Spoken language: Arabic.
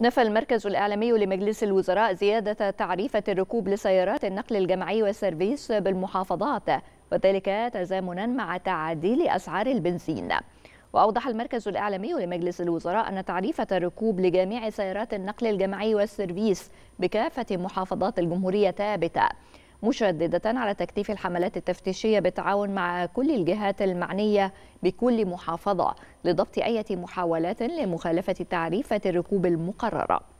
نفى المركز الإعلامي لمجلس الوزراء زيادة تعريفة الركوب لسيارات النقل الجمعي والسيرفيس بالمحافظات وذلك تزامنا مع تعديل أسعار البنزين وأوضح المركز الإعلامي لمجلس الوزراء أن تعريفة الركوب لجميع سيارات النقل الجمعي والسيرفيس بكافة محافظات الجمهورية ثابتة مشددة على تكثيف الحملات التفتيشية بالتعاون مع كل الجهات المعنية بكل محافظة لضبط أي محاولات لمخالفة تعريفة الركوب المقررة